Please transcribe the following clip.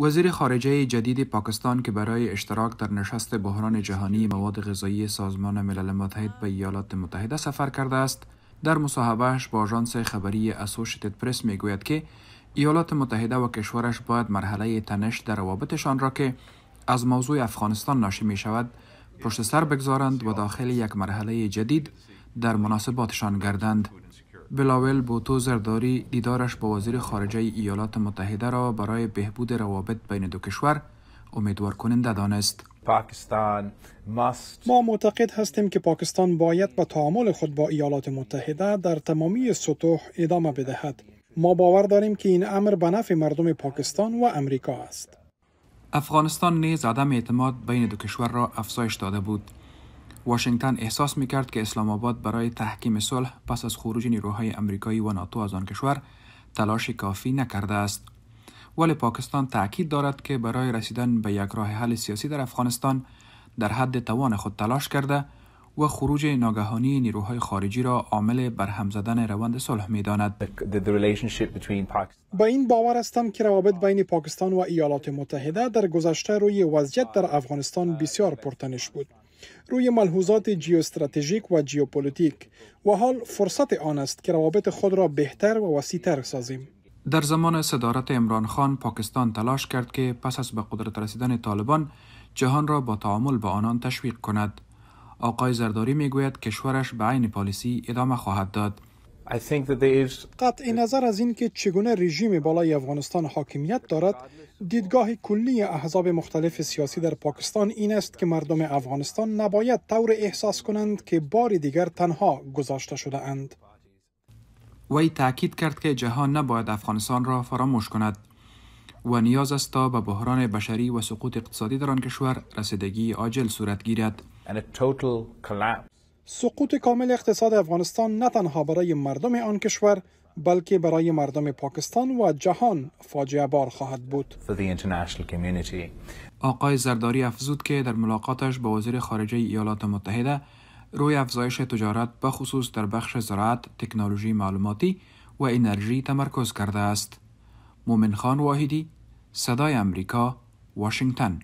وزیر خارجه جدید پاکستان که برای اشتراک در نشست بحران جهانی مواد غذایی سازمان ملل متحد به ایالات متحده سفر کرده است در مصاحبهش با آژانس خبری اسوشیتد پرس میگوید که ایالات متحده و کشورش باید مرحله تنش در روابطشان را که از موضوع افغانستان ناشی می شود پشت سر بگذارند و داخل یک مرحله جدید در مناسباتشان گردند بلاول بوتو زرداری دیدارش با وزیر خارجه ایالات متحده را برای بهبود روابط بین دو کشور امیدوار کننده دانست. پاکستان ما معتقد هستیم که پاکستان باید به تعامل خود با ایالات متحده در تمامی سطوح ادامه بدهد. ما باور داریم که این امر به نفع مردم پاکستان و امریکا است. افغانستان نیز عدم اعتماد بین دو کشور را افزایش داده بود. واشنگتن احساس میکرد که اسلام آباد برای تحکیم صلح پس از خروج نیروهای امریکایی و ناتو از آن کشور تلاش کافی نکرده است ولی پاکستان تاکید دارد که برای رسیدن به یک راه حل سیاسی در افغانستان در حد توان خود تلاش کرده و خروج ناگهانی نیروهای خارجی را عامل برهم زدن روند صلح میداند با این باور هستم که روابط بین پاکستان و ایالات متحده در گذشته روی وضعیت در افغانستان بسیار پرتنش بود. روی ملحوظات جیوستراتژیک و جیوپولیتیک و حال فرصت آن است که روابط خود را بهتر و وسیعتر سازیم در زمان صدارت امران خان پاکستان تلاش کرد که پس از به قدرت رسیدن طالبان جهان را با تعامل با آنان تشویق کند آقای زرداری میگوید کشورش به عین پالیسی ادامه خواهد داد قطع نظر از اینکه چگونه رژیم بالای افغانستان حاکمیت دارد دیدگاه کلی احزاب مختلف سیاسی در پاکستان این است که مردم افغانستان نباید طور احساس کنند که بار دیگر تنها گذاشته شده اند وی تاکید کرد که جهان نباید افغانستان را فراموش کند و نیاز است تا به بحران بشری و سقوط اقتصادی در آن کشور رسیدگی عاجل صورت گیرد سقوط کامل اقتصاد افغانستان نه تنها برای مردم آن کشور بلکه برای مردم پاکستان و جهان فاجعه بار خواهد بود. آقای زرداری افزود که در ملاقاتش با وزیر خارجه ایالات متحده روی افزایش تجارت بخصوص در بخش زراعت، تکنولوژی معلوماتی و انرژی تمرکز کرده است. مومن خان واحدی، صدای امریکا، واشنگتن